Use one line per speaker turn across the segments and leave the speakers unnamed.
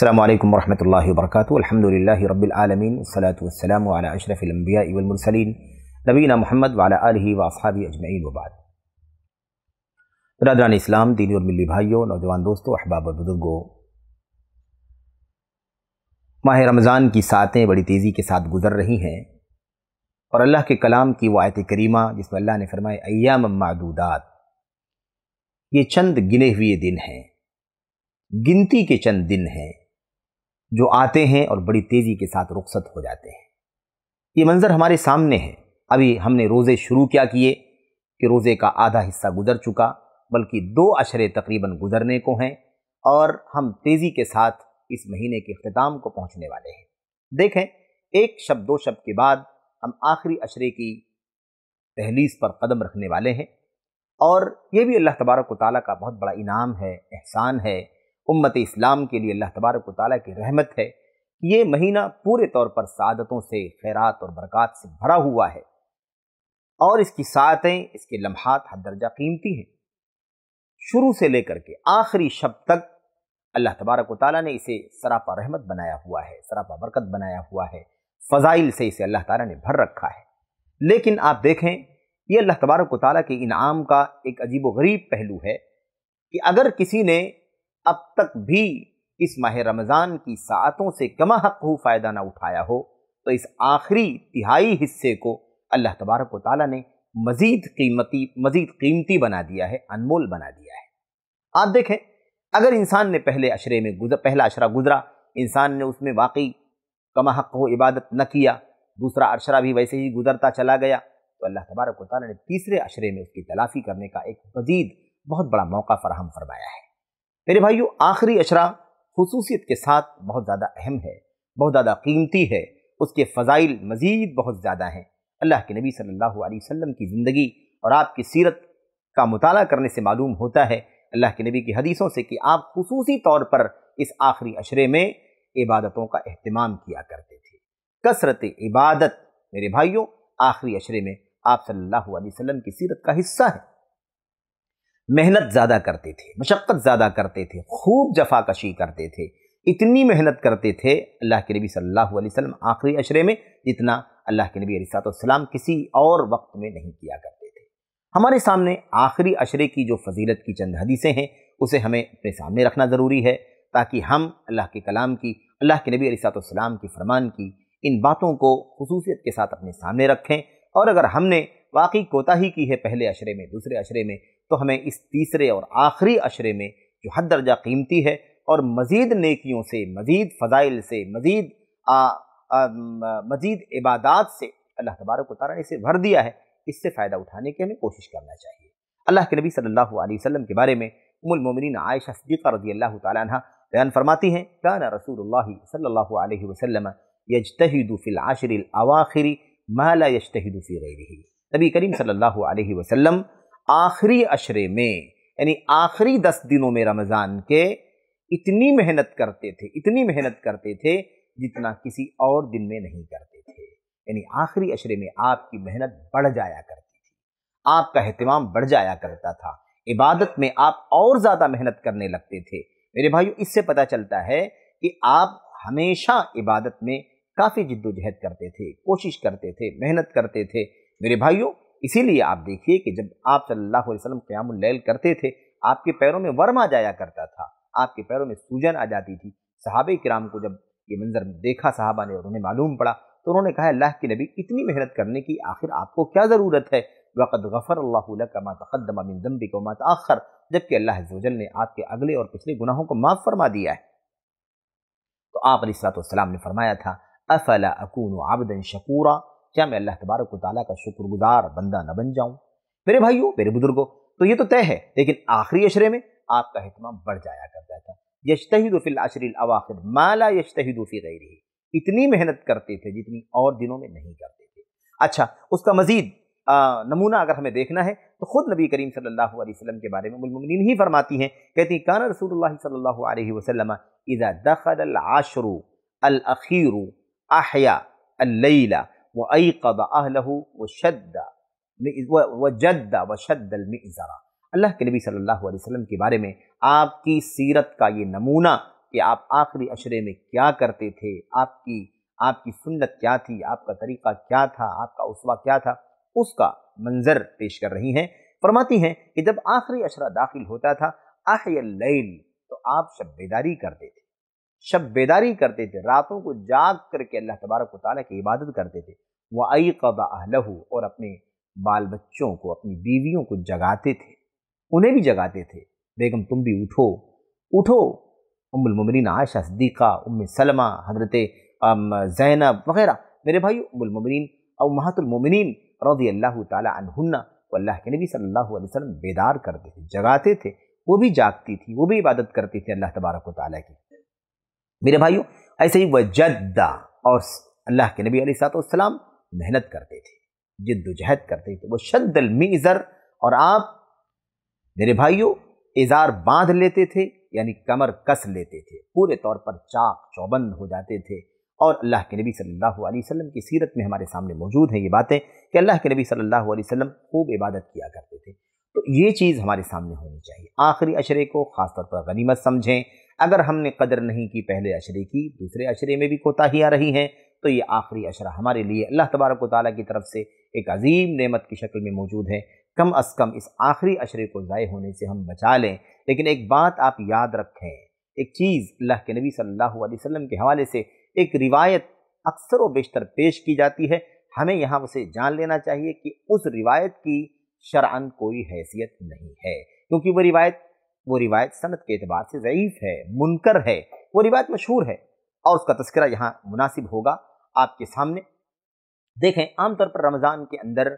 अल्लाम वरहमल वर्क अलहमदिल्ला सलासलम सलातम अशरफ़िलम्बियामरसलिन नबीना महमद वाला वसाबी अजमैन वबाद बरदरान इस्लाम दीनी और मिली भाइयों नौजवान दोस्तों अहबाब और बुजुर्गों माह रमज़ान की सातें बड़ी तेज़ी के साथ गुजर रही हैं और अल्लाह के कलाम की आयत करीमा जिसमें अल्लाह ने फरमाए अयाम मादूदात ये चंद गिने हुए दिन हैं गिनती के चंद दिन हैं जो आते हैं और बड़ी तेज़ी के साथ रुखसत हो जाते हैं ये मंज़र हमारे सामने है अभी हमने रोज़े शुरू क्या किए कि रोज़े का आधा हिस्सा गुजर चुका बल्कि दो अशरे तकरीबन गुजरने को हैं और हम तेज़ी के साथ इस महीने के अख्ताम को पहुँचने वाले हैं देखें एक शब्द दो शब्द के बाद हम आखिरी अशरे की तहलीस पर कदम रखने वाले हैं और ये भी अल्लाह तबारक ताली का बहुत बड़ा इनाम है एहसान है उम्मत इस्लाम के लिए अल्लाह तबारक ताली की रहमत है कि ये महीना पूरे तौर पर सादतों से खैरत और बरक़ात से भरा हुआ है और इसकी सातें इसके लम्हात हद दर्जा कीमती हैं शुरू से लेकर के आखिरी शब तक अल्लाह तबारक ताली ने इसे सरापा रहमत बनाया हुआ है सरापा बरकत बनाया हुआ है फ़जाइल से इसे अल्लाह ताली ने भर रखा है लेकिन आप देखें ये अल्लाह तबारक ताली के इनाम का एक अजीब व गरीब पहलू है कि अगर किसी ने अब तक भी इस माह रमज़ान की सातों से कमा हक हो फ़ायदा ना उठाया हो तो इस आखिरी तिहाई हिस्से को अल्लाह तबारक वाली ने मज़ीद कीमती मज़ीद कीमती बना दिया है अनमोल बना दिया है आप देखें अगर इंसान ने पहले अशरे में गुजर पहला अशरा गुजरा इंसान ने उसमें वाकई कमा हक हो इबादत न किया दूसरा अशरा भी वैसे ही गुजरता चला गया तो अल्लाह तबारक ने तीसरे अशरे में उसकी तलाफी करने का एक मजीद बहुत बड़ा मौका फराहम फरमाया है मेरे भाइयों आखिरी अशरा खसूसियत के साथ बहुत ज़्यादा अहम है बहुत ज़्यादा कीमती है उसके फ़जाइल मज़ीद बहुत ज़्यादा हैं अल्लाह के नबी सल्लल्लाहु अलैहि वसल्लम की ज़िंदगी और आपकी सीरत का मताल करने से मालूम होता है अल्लाह के नबी की हदीसों से कि आप खसूसी तौर पर इस आखिरी अशरे में इबादतों का अहतमाम किया करते थे कसरत इबादत मेरे भाइयों आखिरी अशरे में आप सल्ला वसम की सीरत का हिस्सा है मेहनत ज़्यादा करते थे मशक्क़त ज़्यादा करते थे खूब जफाकशी करते थे इतनी मेहनत करते थे अल्लाह के नबी सल्लल्लाहु अलैहि वसल्लम आखिरी अशरे में जितना अल्लाह के नबी अलैहिस्सलाम किसी और वक्त में नहीं किया करते थे हमारे सामने आखिरी अशरे की जो फजीलत की चंद हदीसें हैं उसे हमें अपने सामने रखना ज़रूरी है ताकि हम अल्लाह के कलाम की अल्लाह के नबी अलैहिस्सलाम की फरमान की इन बातों को खसूसियत के साथ अपने सामने रखें और अगर हमने वाकई कोताही की है पहले अशरे में दूसरे अशरे में तो हमें इस तीसरे और आखिरी अशरे में जो हद दर्जा कीमती है और मज़ीद नेकियों से मज़ीद फ़ज़ाइल से मज़ीद मज़ीद इबादत से अल्लाह तबारक तारा ने इसे भर दिया है इससे फ़ायदा उठाने की हमें कोशिश करना चाहिए अल्लाह के नबी सल्लल्लाहु अलैहि वसल्लम के बारे में उमुलमिन आयशा सदीक़ा रजी अल्लाह तह बयान फरमाती हैं काना रसूल सल्ला वसलम यजतहिदुफ़िल आशर अवाखिरी माला यशतहिदुफ़ी गई नबी करीम सल्लल्लाहु अलैहि वसल्लम आखिरी अशरे में यानी आखिरी दस दिनों में रमज़ान के इतनी मेहनत करते थे इतनी मेहनत करते थे जितना किसी और दिन में नहीं करते थे यानी आखिरी अशरे में आपकी मेहनत बढ़ जाया करती थी आपका अहतमाम बढ़ जाया करता था इबादत में आप और ज़्यादा मेहनत करने लगते थे मेरे भाइयों इससे पता चलता है कि आप हमेशा इबादत में काफ़ी जिद्दोजहद करते थे कोशिश करते थे मेहनत करते थे मेरे भाइयों इसीलिए आप देखिए कि जब आप सल्लल्लाहु अलैहि वसल्लम क़यामुल्लैल करते थे आपके पैरों में वर्म आ जाया करता था आपके पैरों में सूजन आ जाती थी साहब कराम को जब ये मंजर देखा साहबा ने और उन्हें मालूम पड़ा तो उन्होंने कहा अल्लाह के नबी इतनी मेहनत करने की आखिर आपको क्या ज़रूरत है वक़द गफ़र अल्लामा तक़दमिनदम्बी को मत आखर जबकि अल्लाह वजल ने आपके अगले और पिछले गुनाहों को माफ़ फरमा दिया है तो आप सलाम ने फरमाया था अफला अकून आबदन शकूरा क्या मैं अल्लाह तबारक ताला का शुक्रगुजार बंदा न बन जाऊं मेरे भाइयों मेरे बुजुर्गों तो ये तो तय है लेकिन आखिरी अशरे में आपका अहतमाम बढ़ जाया करता था यशतहिदुफिल अशरील अवाखिर माला यशतहिदुफी रही इतनी मेहनत करते थे जितनी और दिनों में नहीं करते थे अच्छा उसका मजीद आ, नमूना अगर हमें देखना है तो खुद नबी करीम सल्लल्लाहु अलैहि वसल्लम के बारे में मुलमिन ही फरमाती हैं कहती कान रसूल सल्लल्लाहु अलैहि वसल्लम इज़ा दखल आशरु अल अखीरु अहया अल्लैला वईकद अहलहू व शद्दा व अल्लाह के नबी सल्लल्लाहु अलैहि वसल्लम के बारे में आपकी सीरत का ये नमूना कि आप आखिरी अशरे में क्या करते थे आपकी आपकी सुन्नत क्या थी आपका तरीक़ा क्या था आपका उसवा क्या था उसका मंजर पेश कर रही हैं फरमाती हैं कि जब आखिरी अशरा दाखिल होता था आहियल तो आप शब्बेदारी करते थे शब बेदारी करते थे रातों को जाग करके अल्लाह तबारक वाली की इबादत करते थे वह आई कदा लहू और अपने बाल बच्चों को अपनी बीवियों को जगाते थे उन्हें भी जगाते थे बेगम तुम भी उठो उठो उमुलममिन आयशा सदीक़ा उम सलमा हजरत जैनब वगैरह मेरे भाई और महतुलमिन रौदी अल्लाह तुन्ना वो अल्लाह के नबी सल्लल्लाहु अलैहि वसल्लम बेदार करते थे जगाते थे वो भी जागती थी वो भी इबादत करती थी अल्लाह तबारक ताली की मेरे भाइयों ऐसे ही वह जद्दा और अल्लाह के नबी अलैहिस्सलाम मेहनत करते थे जिद्दोजहद करते थे वो शद्दल मीज़र और आप मेरे भाइयों इजार बांध लेते थे यानी कमर कस लेते थे पूरे तौर पर चाक चौबंद हो जाते थे और अल्लाह के नबी सल्लल्लाहु अलैहि वसल्लम की सीरत में हमारे सामने मौजूद है ये बातें कि अल्लाह के नबी सल्लल्लाहु अलैहि वसल्लम खूब इबादत किया करते थे तो ये चीज़ हमारे सामने होनी चाहिए आखिरी अशरे को ख़ासतौर पर गनीमत समझें अगर हमने कदर नहीं की पहले अशरे की दूसरे अशरे में भी कोताहियाँ रही हैं तो ये आखिरी अशरा हमारे लिए अल्लाह तबारक ताली की तरफ से एक अजीम नेमत की शक्ल में मौजूद है कम अज़ कम इस आखिरी अशरे को ज़ाय होने से हम बचा लें लेकिन एक बात आप याद रखें एक चीज़ अल्लाह के नबी सल्लल्लाहु अलैहि वसल्लम के हवाले से एक रिवायत अक्सर व बेशतर पेश की जाती है हमें यहाँ उसे जान लेना चाहिए कि उस रिवायत की शरअन कोई हैसियत नहीं है क्योंकि वह रिवायत वो रिवायत सनत के अतबार से ज़यीफ़ है मुनकर है वो रिवायत मशहूर है और उसका तस्करा यहाँ मुनासिब होगा आपके सामने देखें आमतौर पर रमज़ान के अंदर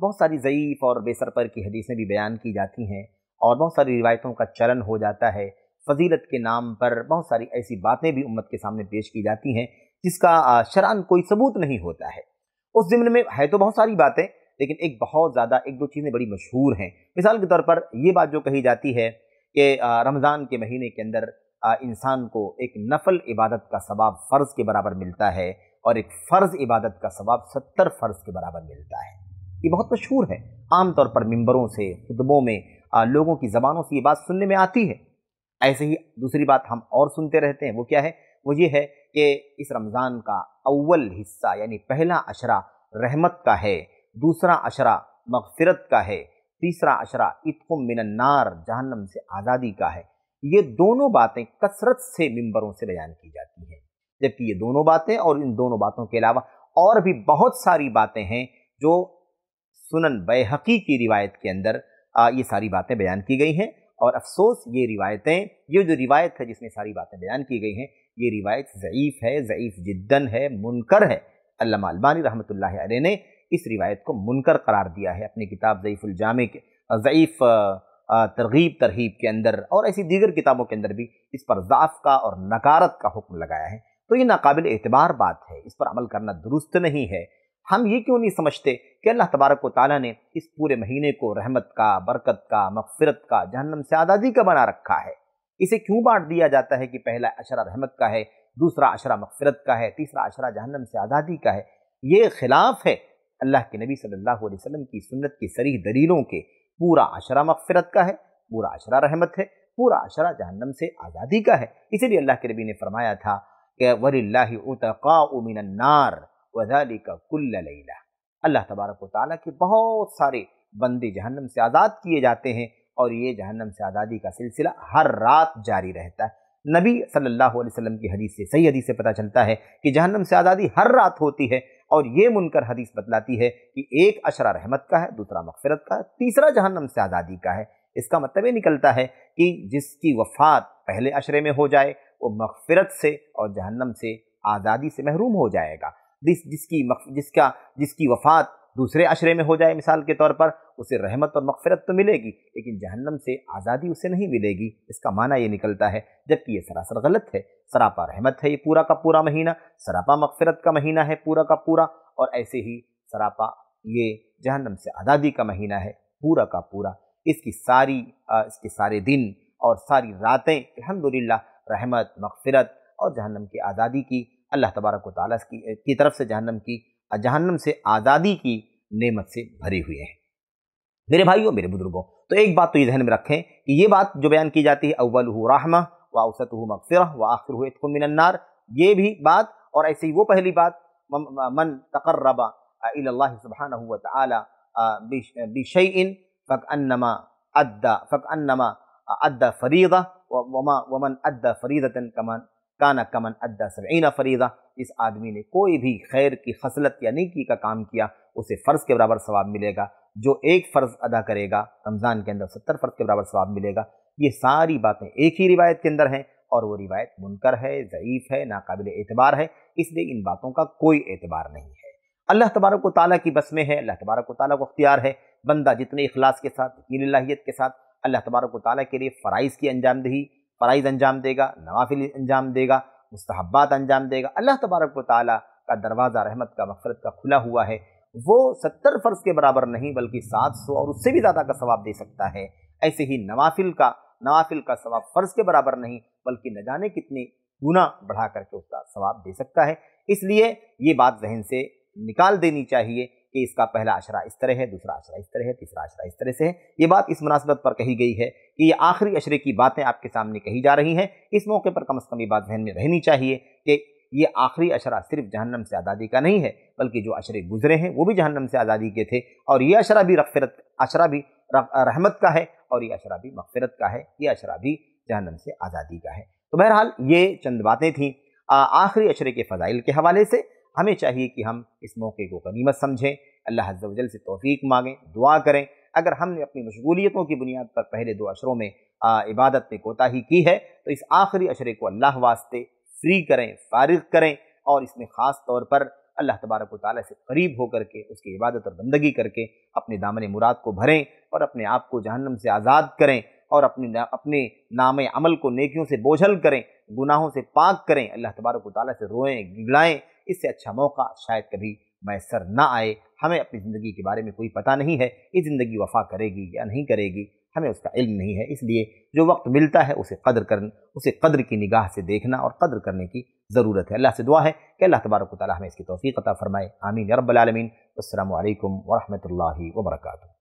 बहुत सारी ज़यीफ़ और बेसर पर की हदीसें भी बयान की जाती हैं और बहुत सारी रिवायतों का चलन हो जाता है फजीलत के नाम पर बहुत सारी ऐसी बातें भी उम्मत के सामने पेश की जाती हैं जिसका शरान कोई सबूत नहीं होता है उस ज़िम्न में है तो बहुत सारी बातें लेकिन एक बहुत ज़्यादा एक दो चीज़ें बड़ी मशहूर हैं मिसाल के तौर पर ये बात जो कही जाती है कि रमज़ान के महीने के अंदर इंसान को एक नफल इबादत का सवाब फ़र्ज़ के बराबर मिलता है और एक फ़र्ज़ इबादत का सवाब सत्तर फ़र्ज़ के बराबर मिलता है ये बहुत मशहूर है आम तौर पर मंबरों से खुतबों में लोगों की ज़बानों से ये बात सुनने में आती है ऐसे ही दूसरी बात हम और सुनते रहते हैं वो क्या है वो ये है कि इस रमज़ान का अव्वल हिस्सा यानी पहला अशरा रहमत का है दूसरा अशरा मगफिरत का है तीसरा अशरा इतकुम मिनन्नार जहन्नम से आज़ादी का है ये दोनों बातें कसरत से मिंबरों से बयान की जाती हैं जबकि ये दोनों बातें और इन दोनों बातों के अलावा और भी बहुत सारी बातें हैं जो सुनन बेहकी की रिवायत के अंदर आ, ये सारी बातें बयान की गई हैं और अफसोस ये रिवायतें ये जो रिवायत है जिसमें सारी बातें बयान की गई हैं ये रिवायत ज़यीफ़ है ज़यीफ़ जिद्दन है मुनकर है अल्लाह अलबानी रहमत ने इस रिवायत को मुनकर करार दिया है अपनी किताब ज़यीफ़ुल जामे के ज़यीफ़ तरगीब तरहीब के अंदर और ऐसी दीगर किताबों के अंदर भी इस पर ज़ाफ़ का और नकारत का हुक्म लगाया है तो ये नाकबिल एतबार बात है इस पर अमल करना दुरुस्त नहीं है हम ये क्यों नहीं समझते कि अल्लाह तबारक ताली ने इस पूरे महीने को रहमत का बरकत का मगफरत का जहन्नम से आज़ादी का बना रखा है इसे क्यों बांट दिया जाता है कि पहला अशरा रहमत का है दूसरा अशरा मगफरत का है तीसरा अशरा जहन्नम से आज़ादी का है ये खिलाफ है अल्लाह के नबी सल्लल्लाहु अलैहि वसल्लम की सुन्नत की सरीह दलीलों के पूरा अशरा मगफरत का है पूरा अशरा रहमत है पूरा अशरा जहन्नम से आज़ादी का है इसीलिए अल्लाह के नबी ने फरमाया था कि वरी उतकामिनार वजाली का कुल्ला अल्लाह तबारक ताली के बहुत सारे बंदे जहन्नम से आज़ाद किए जाते हैं और ये जहन्नम से आज़ादी का सिलसिला हर रात जारी रहता है नबी सल्लल्लाहु अलैहि वसल्लम की हदीस से सही हदीस से पता चलता है कि जहन्नम से आज़ादी हर रात होती है और ये मुनकर हदीस बतलाती है कि एक अशरा रहमत का है दूसरा मकफ़रत का है तीसरा जहन्नम से आज़ादी का है इसका मतलब ये निकलता है कि जिसकी वफात पहले अशरे में हो जाए वो मगफरत से और जहन्नम से आज़ादी से महरूम हो जाएगा जिस जिसकी जिसका जिसकी वफात दूसरे अशरे में हो जाए मिसाल के तौर पर उसे रहमत और मकफ़रत तो मिलेगी लेकिन जहन्नम से आज़ादी उसे नहीं मिलेगी इसका माना ये निकलता है जबकि ये सरासर गलत है सरापा रहमत है ये पूरा का पूरा महीना सरापा मगफरत का महीना है पूरा का पूरा और ऐसे ही सरापा ये जहन्नम से आज़ादी का महीना है पूरा का पूरा इसकी सारी इसके सारे दिन और सारी रातें अलहमदिल्ला रहमत मकफ़रत और जहन्नम की आज़ादी की अल्लाह तबारक ताली की तरफ से जहन्नम की और जहन्नम से आज़ादी की नेमत से भरे हुए हैं मेरे भाइयों मेरे बुजुर्गों तो एक बात तो ये जहन में रखें कि ये बात जो बयान की जाती है अव्वल हु व औसत हु मगफिर व आखिर मिनन्नार ये भी बात और ऐसे ही वो पहली बात मन तकर्रबा सुबहान तशैन फ़क अन्नमा अद्दा फ़क अद्दा फरीदा वमा वमन अद्दा फरीदतन कमन काना कमन अद्दा सबीना फरीदा इस आदमी ने कोई भी खैर की खसलत या नेकी का काम किया उसे फ़र्ज़ के बराबर सवाब मिलेगा जो एक फ़र्ज़ अदा करेगा रमज़ान के अंदर सत्तर फ़र्ज़ के बराबर सवाब मिलेगा ये सारी बातें एक ही रिवायत के अंदर हैं और वो रिवायत मुनकर है ज़यीफ़ है नाकबिल एतबार है इसलिए इन बातों का कोई एतबार नहीं है अल्लाह तबारक ताली की बस में है अल्लाह तबारक ताली को अख्तियार है बंदा जितने अखलास के साथ जितनी लाहियत के साथ अल्लाह तबारक ताली के लिए फ़राइज़ की अंजामदही फ़राइज़ अंजाम देगा नवाफिल अंजाम देगा मुस्तहबात अंजाम देगा अल्लाह तबारक ताली का दरवाज़ा रहमत का मफरत का खुला हुआ है वो सत्तर फ़र्ज के बराबर नहीं बल्कि सात सौ और उससे भी ज़्यादा का सवाब दे सकता है ऐसे ही नवाफिल का नवाफिल का सवाब फ़र्ज के बराबर नहीं बल्कि न जाने कितने गुना बढ़ा करके उसका सवाब दे सकता है इसलिए ये बात जहन से निकाल देनी चाहिए कि इसका पहला अशरा इस तरह है दूसरा अशरा इस तरह है तीसरा अशरा इस तरह से है ये बात इस मुनासबत पर कही गई है कि ये आखिरी अशरे की बातें आपके सामने कही जा रही हैं इस मौके पर कम अज़ कम ये बात जहन में रहनी चाहिए कि ये आखिरी अशरा सिर्फ जहन्नम से आज़ादी का नहीं है बल्कि जो अशरे गुजरे हैं वो भी जहन्नम से आज़ादी के थे और ये अशरा भी रफ़रत अशरा भी रहमत का है और ये अशरा भी मफ़रत का है ये अशरा भी जहन्नम से आज़ादी का है तो बहरहाल ये चंद बातें थी आखिरी अशरे के फ़जाइल के हवाले से हमें चाहिए कि हम इस मौके को गनीमत समझें अल्लाह हजल से तोफ़ी मांगें दुआ करें अगर हमने अपनी मशगूलियतों की बुनियाद पर पहले दो अशरों में आ, इबादत में कोताही की है तो इस आखिरी अशरे को अल्लाह वास्ते फ्री करें फारग करें और इसमें ख़ास तौर पर अल्लाह तबारक ताली से करीब होकर के उसकी इबादत और बंदगी करके अपने दामन मुराद को भरें और अपने आप को जहन्नम से आज़ाद करें और अपने ना, अपने नाम अमल को नेकियों से बोझल करें गुनाहों से पाक करें अल्लाह तबारक ताली से रोएं गिड़ाएँ इससे अच्छा मौका शायद कभी मैसर ना आए हमें अपनी ज़िंदगी के बारे में कोई पता नहीं है ये ज़िंदगी वफा करेगी या नहीं करेगी हमें उसका इल्म नहीं है इसलिए जो वक्त मिलता है उसे कदर कर उसे कदर की निगाह से देखना और कदर करने की ज़रूरत है अल्लाह से दुआ है कि अल्लाह तबारक ताली हमें इसकी तोफ़ी अता फ़रमाए आमीन रबालमीन अल्लाम वरहमल वर्का